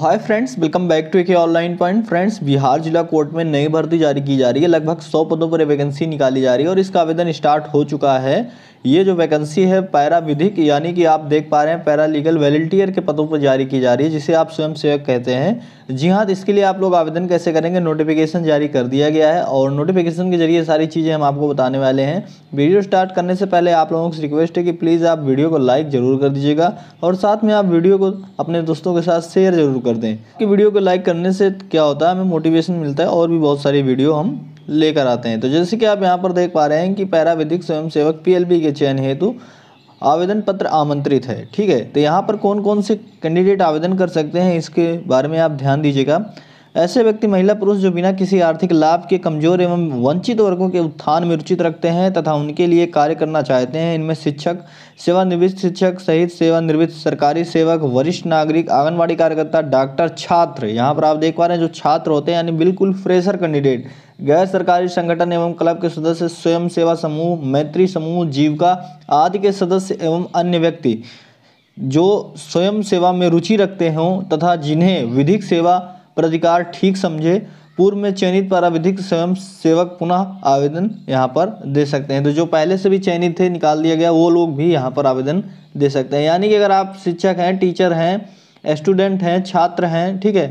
hi friends welcome back to K online point friends Bihar जिला court में नई भर्ती जारी की जा रही है लगभग 100 पदों पर वैकेंसी निकाली जा रही है और इसका आवेदन स्टार्ट हो चुका है ये जो वैकेंसी है पैरा विधिक यानी कि आप देख पा रहे हैं पैरा लीगल वेलेंटियर के पदों पर जारी की जा रही है जिसे आप स्वयं सेवक कहते हैं जी हाँ तो इसके लिए आप लोग आवेदन कैसे करेंगे नोटिफिकेशन जारी कर दिया गया है और नोटिफिकेशन के जरिए सारी चीज़ें हम आपको बताने वाले हैं वीडियो स्टार्ट करने से पहले आप लोगों से रिक्वेस्ट है कि प्लीज़ आप वीडियो को लाइक ज़रूर कर दीजिएगा और साथ में आप वीडियो को अपने दोस्तों के साथ शेयर जरूर कर दें कि वीडियो को लाइक करने से क्या होता है हमें मोटिवेशन मिलता है और भी बहुत सारी वीडियो हम लेकर आते हैं तो जैसे कि आप यहाँ पर देख पा रहे हैं कि विधिक स्वयंसेवक पीएलबी के चयन हेतु आवेदन पत्र आमंत्रित है ठीक है तो यहाँ पर कौन कौन से कैंडिडेट आवेदन कर सकते हैं इसके बारे में आप ध्यान दीजिएगा ऐसे व्यक्ति महिला पुरुष जो बिना किसी आर्थिक लाभ के कमजोर एवं वंचित वर्गों के उत्थान में रुचित रखते हैं तथा उनके लिए कार्य करना चाहते हैं इनमें शिक्षक सेवानिवृत्त शिक्षक सहित सेवानिवृत्त सरकारी सेवक वरिष्ठ नागरिक आंगनबाड़ी कार्यकर्ता डॉक्टर छात्र यहाँ पर आप देख पा रहे हैं जो छात्र होते हैं यानी बिल्कुल फ्रेशर कैंडिडेट गैर सरकारी संगठन एवं क्लब के सदस्य स्वयं सेवा समूह मैत्री समूह जीविका आदि के सदस्य एवं अन्य व्यक्ति जो स्वयं सेवा में रुचि रखते हों तथा जिन्हें विधिक सेवा प्रतिकार ठीक समझे पूर्व में चयनित पाराविधिक स्वयं सेवक पुनः आवेदन यहाँ पर दे सकते हैं तो जो पहले से भी चयनित थे निकाल दिया गया वो लोग भी यहाँ पर आवेदन दे सकते हैं यानी कि अगर आप शिक्षक हैं टीचर हैं स्टूडेंट हैं छात्र हैं ठीक है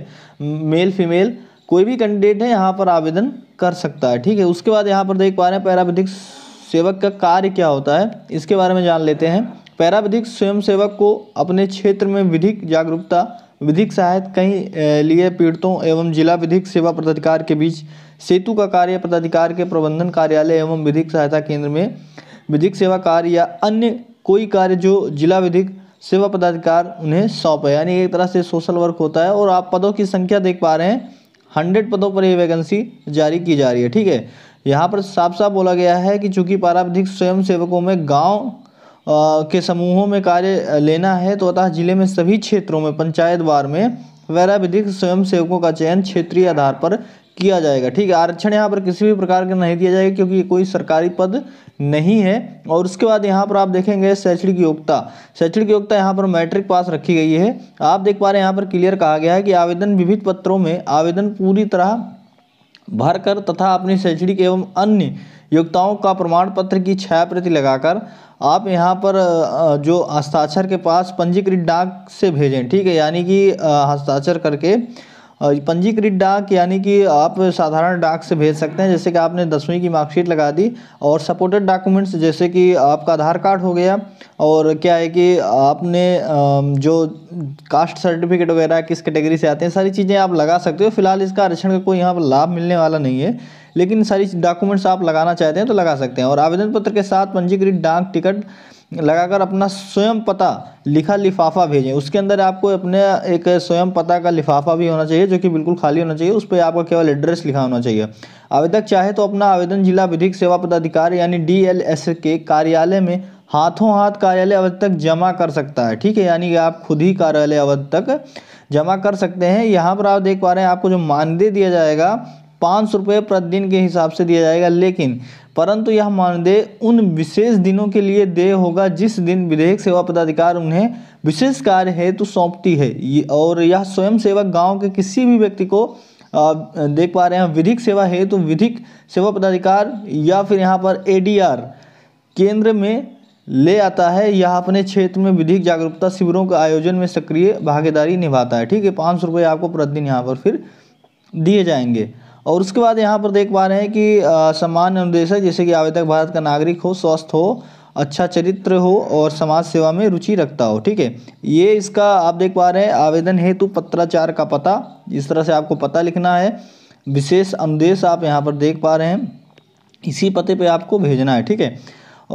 मेल फीमेल कोई भी कैंडिडेट है यहाँ पर आवेदन कर सकता है ठीक है उसके बाद यहाँ पर देख पा रहे हैं पैराविधिक सेवक का कार्य क्या होता है इसके बारे में जान लेते हैं पैराविधिक स्वयंसेवक को अपने क्षेत्र में विधिक जागरूकता विधिक सहायता कई लिए पीड़ितों एवं जिला विधिक सेवा पदाधिकार के बीच सेतु का कार्य पदाधिकार के प्रबंधन कार्यालय एवं विधिक सहायता केंद्र में विधिक सेवा कार्य या अन्य कोई कार्य जो जिला विधिक सेवा पदाधिकार उन्हें सौंपे यानी एक तरह से सोशल वर्क होता है और आप पदों की संख्या देख पा रहे हैं हंड्रेड पदों पर ये वैकेंसी जारी की जा रही है ठीक है यहाँ पर साफ साफ बोला गया है कि चूंकि पारा विधिक स्वयं सेवकों में गाँव के समूहों में कार्य लेना है तो अतः जिले में सभी क्षेत्रों में पंचायत बार में वैरा विधिक स्वयं सेवकों का चयन क्षेत्रीय आधार पर किया जाएगा ठीक है आरक्षण यहाँ पर किसी भी प्रकार का नहीं दिया जाएगा क्योंकि ये कोई सरकारी पद नहीं है और उसके बाद यहाँ पर आप देखेंगे शैक्षणिक योग्यता शैक्षणिक योग्यता यहाँ पर मैट्रिक पास रखी गई है आप देख पा रहे हैं यहाँ पर क्लियर कहा गया है कि आवेदन विभिन्न पत्रों में आवेदन पूरी तरह भरकर तथा अपनी शैक्षणिक एवं अन्य योग्यताओं का प्रमाण पत्र की छाया प्रति लगाकर आप यहाँ पर जो हस्ताक्षर के पास पंजीकृत डाक से भेजें ठीक है यानी कि हस्ताक्षर करके पंजीकृत डाक यानी कि आप साधारण डाक से भेज सकते हैं जैसे कि आपने दसवीं की मार्कशीट लगा दी और सपोर्टेड डॉक्यूमेंट्स जैसे कि आपका आधार कार्ड हो गया और क्या है कि आपने जो कास्ट सर्टिफिकेट वगैरह किस कैटेगरी से आते हैं सारी चीज़ें आप लगा सकते हो फिलहाल इसका आरक्षण का कोई यहाँ पर लाभ मिलने वाला नहीं है लेकिन सारी डॉक्यूमेंट्स आप लगाना चाहते हैं तो लगा सकते हैं और आवेदन पत्र के साथ पंजीकृत डाक टिकट लगाकर अपना स्वयं पता लिखा लिफाफा भेजें उसके अंदर आपको अपने एक स्वयं पता का लिफाफा भी होना चाहिए जो कि बिल्कुल खाली होना चाहिए उस पर आपका केवल एड्रेस लिखा होना चाहिए आवेदक चाहे तो अपना आवेदन जिला विधिक सेवा पदाधिकारी यानी डी के कार्यालय में हाथों हाथ कार्यालय अवध तक जमा कर सकता है ठीक है यानी कि आप खुद ही कार्यालय अवध तक जमा कर सकते हैं यहाँ पर आप देख पा रहे हैं आपको जो मानदेय दिया जाएगा पाँच सौ रुपये प्रतिदिन के हिसाब से दिया जाएगा लेकिन परंतु यह मानदेय उन विशेष दिनों के लिए देय होगा जिस दिन विधेयक सेवा पदाधिकार उन्हें विशेष कार्य हेतु सौंपती है और यह स्वयं सेवक गाँव के किसी भी व्यक्ति को देख पा रहे हैं विधिक सेवा है तो विधिक सेवा पदाधिकार या फिर यहाँ पर एडीआर केंद्र में ले आता है यह अपने क्षेत्र में विधिक जागरूकता शिविरों के आयोजन में सक्रिय भागीदारी निभाता है ठीक है पाँच सौ रुपये आपको प्रतिदिन यहाँ पर फिर दिए जाएंगे और उसके बाद यहाँ पर देख पा रहे हैं कि सम्मान निर्देशक जैसे कि आवेदक भारत का नागरिक हो स्वस्थ हो अच्छा चरित्र हो और समाज सेवा में रुचि रखता हो ठीक है ये इसका आप देख पा रहे हैं आवेदन हेतु पत्राचार का पता इस तरह से आपको पता लिखना है विशेष अनुदेश आप यहाँ पर देख पा रहे हैं इसी पते पे आपको भेजना है ठीक है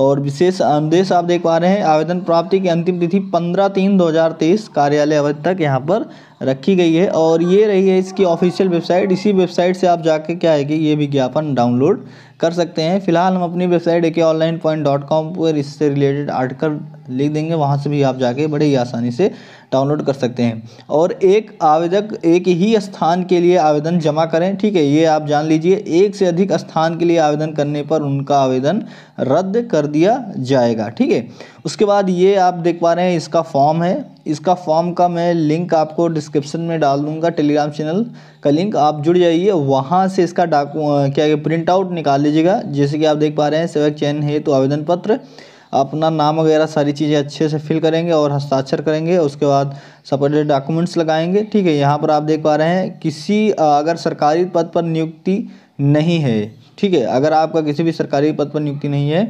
और विशेष अनुदेश आप देख पा रहे हैं आवेदन प्राप्ति की अंतिम तिथि पंद्रह तीन दो हज़ार तेईस कार्यालय अवधि तक यहाँ पर रखी गई है और ये रही है इसकी ऑफिशियल वेबसाइट इसी वेबसाइट से आप जाके क्या है कि ये विज्ञापन डाउनलोड कर सकते हैं फिलहाल हम अपनी वेबसाइट ए के ऑनलाइन पॉइंट डॉट कॉम पर इससे रिलेटेड आर्टिकल लिख देंगे वहाँ से भी आप जाके बड़े ही आसानी से डाउनलोड कर सकते हैं और एक आवेदक एक ही स्थान के लिए आवेदन जमा करें ठीक है ये आप जान लीजिए एक से अधिक स्थान के लिए आवेदन करने पर उनका आवेदन रद्द कर दिया जाएगा ठीक है उसके बाद ये आप देख पा रहे हैं इसका फॉर्म है इसका फॉर्म का मैं लिंक आपको डिस्क्रिप्शन में डाल दूंगा टेलीग्राम चैनल का लिंक आप जुड़ जाइए वहाँ से इसका डाकू क्या प्रिंट आउट निकाल लीजिएगा जैसे कि आप देख पा रहे हैं सेवक चयन है तो आवेदन पत्र अपना नाम वगैरह सारी चीज़ें अच्छे से फिल करेंगे और हस्ताक्षर करेंगे उसके बाद सपोर्टेड डॉक्यूमेंट्स लगाएंगे ठीक है यहाँ पर आप देख पा रहे हैं किसी अगर सरकारी पद पर नियुक्ति नहीं है ठीक है अगर आपका किसी भी सरकारी पद पर नियुक्ति नहीं है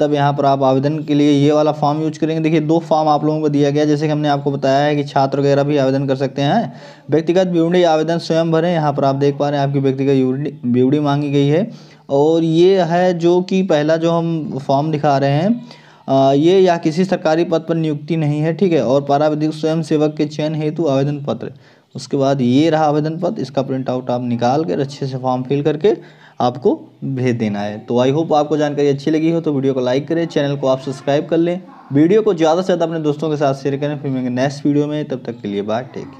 तब यहाँ पर आप आवेदन के लिए ये वाला फॉर्म यूज करेंगे देखिए दो फॉर्म आप लोगों को दिया गया जैसे कि हमने आपको बताया है कि छात्र वगैरह भी आवेदन कर सकते हैं व्यक्तिगत ब्यूडी आवेदन स्वयं भरें यहाँ पर आप देख पा रहे हैं आपकी व्यक्तिगत ब्यूडी मांगी गई है और ये है जो कि पहला जो हम फॉर्म दिखा रहे हैं आ, ये या किसी सरकारी पद पर नियुक्ति नहीं है ठीक है और पाराविधिक स्वयं सेवक के चयन हेतु आवेदन पत्र उसके बाद ये रहा आवेदन पत्र इसका प्रिंट आउट आप निकाल कर अच्छे से फॉर्म फिल करके आपको भेज देना है तो आई होप आपको जानकारी अच्छी लगी हो तो वीडियो को लाइक करें चैनल को आप सब्सक्राइब कर लें वीडियो को ज़्यादा से ज़्यादा अपने दोस्तों के साथ शेयर करें फिर मिलेंगे नेक्स्ट वीडियो में तब तक के लिए बाय टेक केयर